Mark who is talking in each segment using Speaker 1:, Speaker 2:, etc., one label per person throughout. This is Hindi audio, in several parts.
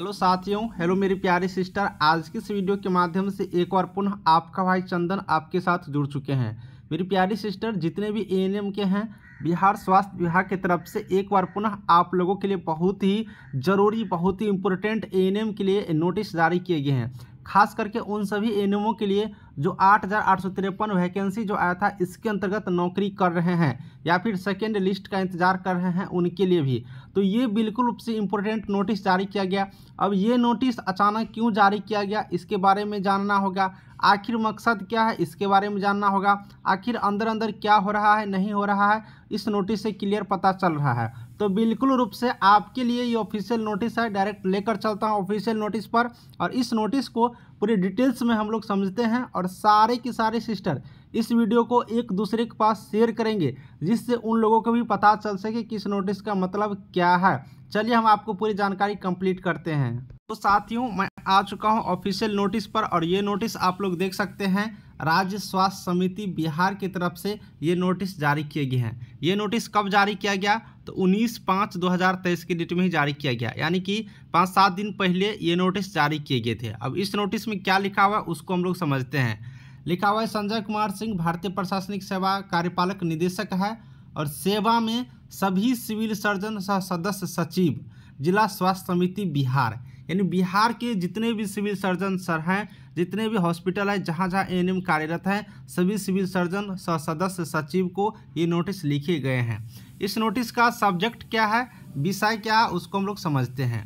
Speaker 1: हेलो साथियों हेलो मेरी प्यारी सिस्टर आज की इस वीडियो के माध्यम से एक और पुनः आपका भाई चंदन आपके साथ जुड़ चुके हैं मेरी प्यारी सिस्टर जितने भी एएनएम के हैं बिहार स्वास्थ्य विभाग की तरफ से एक बार पुनः आप लोगों के लिए बहुत ही ज़रूरी बहुत ही इम्पोर्टेंट एएनएम के लिए नोटिस जारी किए गए हैं खास करके उन सभी एनएमओ के लिए जो आठ वैकेंसी जो आया था इसके अंतर्गत नौकरी कर रहे हैं या फिर सेकेंड लिस्ट का इंतजार कर रहे हैं उनके लिए भी तो ये बिल्कुल रूप से इम्पोर्टेंट नोटिस जारी किया गया अब ये नोटिस अचानक क्यों जारी किया गया इसके बारे में जानना होगा आखिर मकसद क्या है इसके बारे में जानना होगा आखिर अंदर अंदर क्या हो रहा है नहीं हो रहा है इस नोटिस से क्लियर पता चल रहा है तो बिल्कुल रूप से आपके लिए ये ऑफिशियल नोटिस है डायरेक्ट लेकर चलता हूँ ऑफिशियल नोटिस पर और इस नोटिस को पूरी डिटेल्स में हम लोग समझते हैं और सारे की सारे सिस्टर इस वीडियो को एक दूसरे के पास शेयर करेंगे जिससे उन लोगों को भी पता चल सके कि इस नोटिस का मतलब क्या है चलिए हम आपको पूरी जानकारी कंप्लीट करते हैं तो साथियों मैं आ चुका हूं ऑफिशियल नोटिस पर और ये नोटिस आप लोग देख सकते हैं राज्य स्वास्थ्य समिति बिहार की तरफ से ये नोटिस जारी किए गए हैं ये नोटिस कब जारी किया गया तो 19 पाँच 2023 की डेट में ही जारी किया गया यानी कि पाँच सात दिन पहले ये नोटिस जारी किए गए थे अब इस नोटिस में क्या लिखा हुआ है उसको हम लोग समझते हैं लिखा हुआ है संजय कुमार सिंह भारतीय प्रशासनिक सेवा कार्यपालक निदेशक है और सेवा में सभी सिविल सर्जन सह सदस्य सचिव जिला स्वास्थ्य समिति बिहार यानी बिहार के जितने भी सिविल सर्जन सर हैं जितने भी हॉस्पिटल हैं जहाँ जहाँ एएनएम कार्यरत हैं सभी सिविल सर्जन सह सदस्य सचिव को ये नोटिस लिखे गए हैं इस नोटिस का सब्जेक्ट क्या है विषय क्या है उसको हम लोग समझते हैं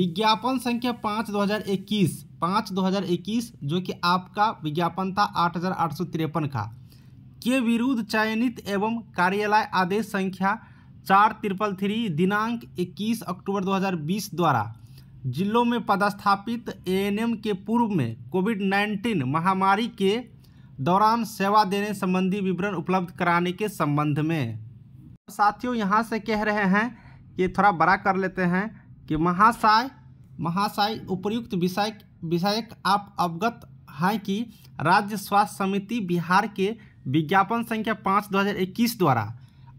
Speaker 1: विज्ञापन संख्या पाँच दो हज़ार इक्कीस पाँच दो हज़ार इक्कीस जो कि आपका विज्ञापन था आठ हज़ार आठ सौ तिरपन का के विरुद्ध चयनित एवं कार्यालय आदेश संख्या चार त्रिपल थ्री दिनांक 21 अक्टूबर 2020 द्वारा जिलों में पदस्थापित एएनएम के पूर्व में कोविड 19 महामारी के दौरान सेवा देने संबंधी विवरण उपलब्ध कराने के संबंध में साथियों यहाँ से कह रहे हैं कि थोड़ा बड़ा कर लेते हैं कि महाशाय महाशाय उपयुक्त विषय विषयक आप अवगत हैं कि राज्य स्वास्थ्य समिति बिहार के विज्ञापन संख्या पाँच दो हज़ार इक्कीस द्वारा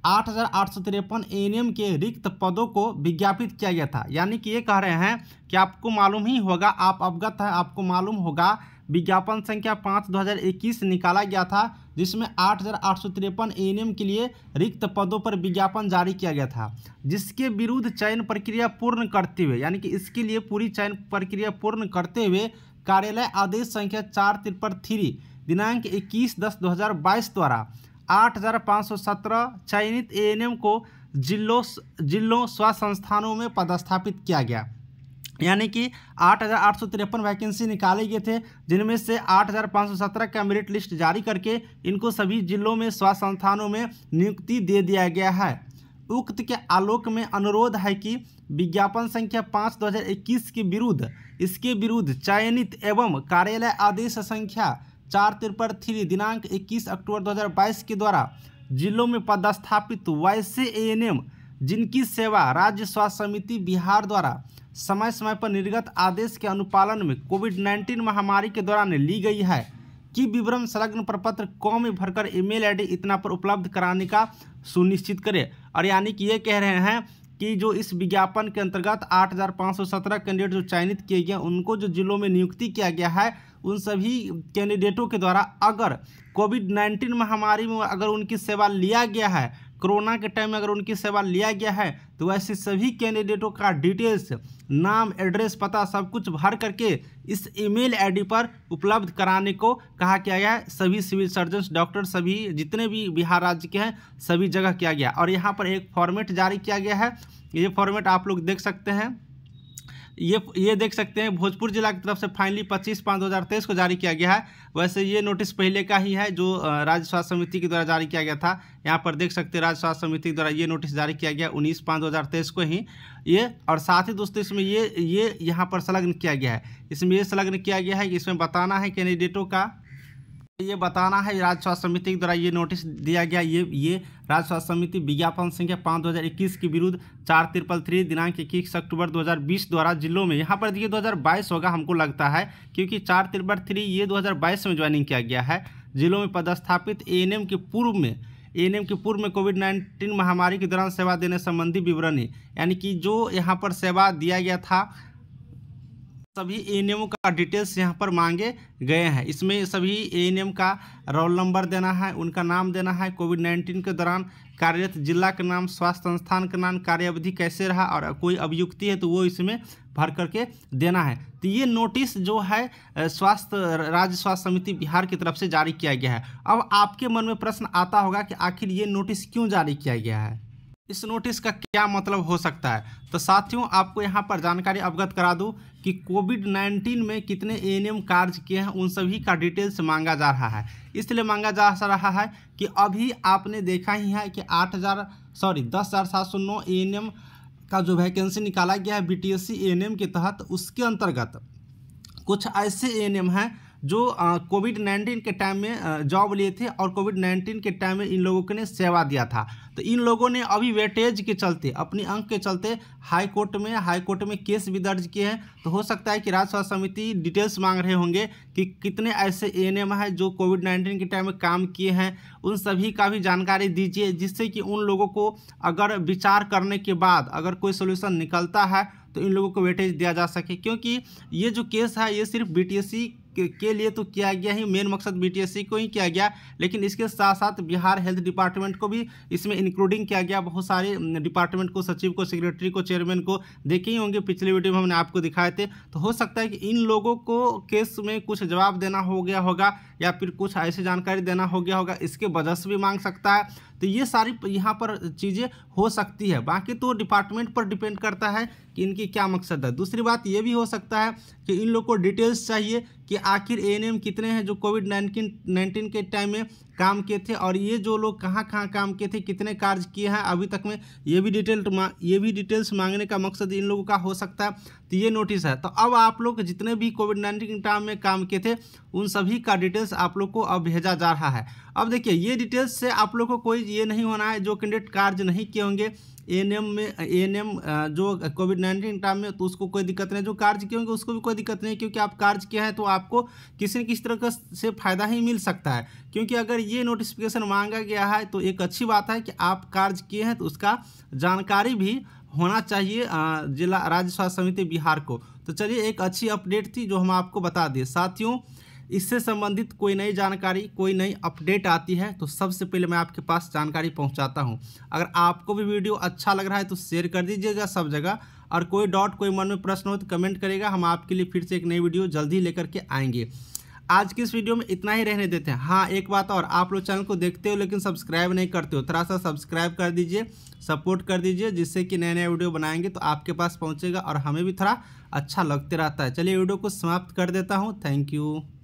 Speaker 1: आठ हज़ार आठ सौ तिरपन एन के रिक्त पदों को विज्ञापित किया गया था यानी कि ये कह रहे हैं कि आपको मालूम ही होगा आप अवगत हैं आपको मालूम होगा विज्ञापन संख्या पाँच दो हज़ार इक्कीस निकाला गया था जिसमें आठ हज़ार आठ सौ तिरपन एन के लिए रिक्त पदों पर विज्ञापन जारी किया गया था जिसके विरुद्ध चयन प्रक्रिया पूर्ण करते हुए यानी कि इसके लिए पूरी चयन प्रक्रिया पूर्ण करते हुए कार्यालय आदेश संख्या चार तिरपन थ्री दिनांक 21 दस 2022 द्वारा 8,517 चयनित एएनएम को जिलों जिलों स्वास्थ्य संस्थानों में पदस्थापित किया गया यानी कि आठ हज़ार आठ सौ तिरपन वैकेंसी निकाले गए थे जिनमें से आठ हज़ार पाँच सौ सत्रह का मेरिट लिस्ट जारी करके इनको सभी जिलों में स्वास्थ्य संस्थानों में नियुक्ति दे दिया गया है उक्त के आलोक में अनुरोध है कि विज्ञापन संख्या पाँच दो हज़ार इक्कीस के विरुद्ध इसके विरुद्ध चयनित एवं कार्यालय आदेश संख्या चार तिरपन थ्री दिनांक 21 अक्टूबर 2022 के द्वारा जिलों में पदस्थापित वैसे एएनएम जिनकी सेवा राज्य स्वास्थ्य समिति बिहार द्वारा समय समय पर निर्गत आदेश के अनुपालन में कोविड 19 महामारी के दौरान ली गई है कि विवरण संलग्न प्रपत्र कौ में भरकर ईमेल आईडी इतना पर उपलब्ध कराने का सुनिश्चित करें और यानी कि ये कह रहे हैं कि जो इस विज्ञापन के अंतर्गत 8,517 कैंडिडेट जो चयनित किए गए उनको जो जिलों में नियुक्ति किया गया है उन सभी कैंडिडेटों के द्वारा अगर कोविड 19 महामारी में अगर उनकी सेवा लिया गया है कोरोना के टाइम में अगर उनकी सेवा लिया गया है तो ऐसे सभी कैंडिडेटों का डिटेल्स नाम एड्रेस पता सब कुछ भर करके इस ईमेल आईडी पर उपलब्ध कराने को कहा गया गया है सभी सिविल सर्जन डॉक्टर सभी जितने भी बिहार राज्य के हैं सभी जगह किया गया और यहाँ पर एक फॉर्मेट जारी किया गया है ये फॉर्मेट आप लोग देख सकते हैं ये ये देख सकते हैं भोजपुर जिला की तरफ से फाइनली पच्चीस पाँच दो हज़ार तेईस को जारी किया गया है वैसे ये नोटिस पहले का ही है जो राज्य स्वास्थ्य समिति के द्वारा जारी किया गया था यहाँ पर देख सकते हैं राज्य स्वास्थ्य समिति के द्वारा ये नोटिस जारी किया गया उन्नीस पाँच दो हज़ार तेईस को ही ये और साथ ही दोस्तों इसमें ये ये यहाँ पर संलग्न किया गया है इसमें ये संलग्न किया गया है कि इसमें बताना है कैंडिडेटों का ये बताना है राज्य स्वास्थ्य समिति के द्वारा ये नोटिस दिया गया ये ये राज्य स्वास्थ्य समिति विज्ञापन संख्या पाँच दो हज़ार इक्कीस के विरुद्ध चार तिरपल थ्री दिनांक इक्कीस अक्टूबर दो हज़ार बीस द्वारा जिलों में यहाँ पर देखिए दो हज़ार बाईस होगा हमको लगता है क्योंकि चार तिरपल थ्री ये दो हज़ार बाईस में ज्वाइनिंग किया गया है जिलों में पदस्थापित ए एन एम के पूर्व में ए एन एम के पूर्व में कोविड नाइन्टीन महामारी के दौरान सेवा देने संबंधी विवरण यानी कि जो यहाँ पर सेवा दिया गया था सभी ए का डिटेल्स यहाँ पर मांगे गए हैं इसमें सभी ए का रोल नंबर देना है उनका नाम देना है कोविड नाइन्टीन के दौरान कार्यरत जिला का नाम स्वास्थ्य संस्थान का नाम कार्यावधि कैसे रहा और कोई अभियुक्ति है तो वो इसमें भर करके देना है तो ये नोटिस जो है स्वास्थ्य राज्य स्वास्थ्य समिति बिहार की तरफ से जारी किया गया है अब आपके मन में प्रश्न आता होगा कि आखिर ये नोटिस क्यों जारी किया गया है इस नोटिस का क्या मतलब हो सकता है तो साथियों आपको यहाँ पर जानकारी अवगत करा दूँ कि कोविड नाइन्टीन में कितने ए एन कार्य किए हैं उन सभी का डिटेल्स मांगा जा रहा है इसलिए मांगा जा रहा है कि अभी आपने देखा ही है कि आठ हज़ार सॉरी दस हज़ार सात सौ नौ ए एन एम का जो वैकेंसी निकाला गया है B T S C A N M के तहत उसके अंतर्गत कुछ ऐसे ए एन एम हैं जो कोविड नाइन्टीन के टाइम में जॉब लिए थे और कोविड नाइन्टीन के टाइम में इन लोगों ने सेवा दिया था तो इन लोगों ने अभी वेटेज के चलते अपने अंक के चलते हाई कोर्ट में हाई कोर्ट में केस भी दर्ज किए हैं तो हो सकता है कि राज्य स्वास्थ्य समिति डिटेल्स मांग रहे होंगे कि कितने ऐसे एएनएम हैं जो कोविड नाइन्टीन के टाइम में काम किए हैं उन सभी का भी जानकारी दीजिए जिससे कि उन लोगों को अगर विचार करने के बाद अगर कोई सोल्यूशन निकलता है तो इन लोगों को वेटेज दिया जा सके क्योंकि ये जो केस है ये सिर्फ बी के लिए तो किया गया ही मेन मकसद बीटीएससी को ही किया गया लेकिन इसके साथ साथ बिहार हेल्थ डिपार्टमेंट को भी इसमें इंक्लूडिंग किया गया बहुत सारे डिपार्टमेंट को सचिव को सेक्रेटरी को चेयरमैन को देखे ही होंगे पिछले वीडियो में हमने आपको दिखाए थे तो हो सकता है कि इन लोगों को केस में कुछ जवाब देना हो गया होगा या फिर कुछ ऐसी जानकारी देना हो गया होगा इसके वजह से भी मांग सकता है तो ये सारी यहाँ पर चीज़ें हो सकती है बाकी तो डिपार्टमेंट पर डिपेंड करता है कि इनकी क्या मकसद है दूसरी बात ये भी हो सकता है कि इन लोग को डिटेल्स चाहिए कि आखिर ए कितने हैं जो कोविड नाइन्टीन नाइन्टीन के टाइम में काम किए थे और ये जो लोग कहाँ कहाँ काम किए थे कितने कार्य किए हैं अभी तक में ये भी डिटेल ये भी डिटेल्स मांगने का मकसद इन लोगों का हो सकता है तो ये नोटिस है तो अब आप लोग जितने भी कोविड नाइन्टीन टाइम में काम किए थे उन सभी का डिटेल्स आप लोग को अब भेजा जा रहा है अब देखिए ये डिटेल्स से आप लोग को कोई चीज़ ये नहीं होना है जो कैंडिडेट कार्य नहीं किए होंगे एएनएम में एएनएम जो कोविड नाइन्टीन टाइम में तो उसको कोई दिक्कत नहीं जो कार्य किए होंगे उसको भी कोई दिक्कत नहीं क्योंकि आप कार्य किए हैं तो आपको किसी न किसी तरह से फ़ायदा ही मिल सकता है क्योंकि अगर ये नोटिफिकेशन मांगा गया है तो एक अच्छी बात है कि आप कार्य किए हैं तो उसका जानकारी भी होना चाहिए जिला राज्य स्वास्थ्य समिति बिहार को तो चलिए एक अच्छी अपडेट थी जो हम आपको बता दें साथियों इससे संबंधित कोई नई जानकारी कोई नई अपडेट आती है तो सबसे पहले मैं आपके पास जानकारी पहुंचाता हूं अगर आपको भी वीडियो अच्छा लग रहा है तो शेयर कर दीजिएगा सब जगह और कोई डॉट कोई मन में प्रश्न हो तो कमेंट करेगा हम आपके लिए फिर से एक नई वीडियो जल्दी लेकर के आएंगे आज की इस वीडियो में इतना ही रहने देते हैं हाँ एक बात और आप लोग चैनल को देखते हो लेकिन सब्सक्राइब नहीं करते हो थोड़ा सा सब्सक्राइब कर दीजिए सपोर्ट कर दीजिए जिससे कि नए नए वीडियो बनाएंगे तो आपके पास पहुँचेगा और हमें भी थोड़ा अच्छा लगते रहता है चलिए वीडियो को समाप्त कर देता हूँ थैंक यू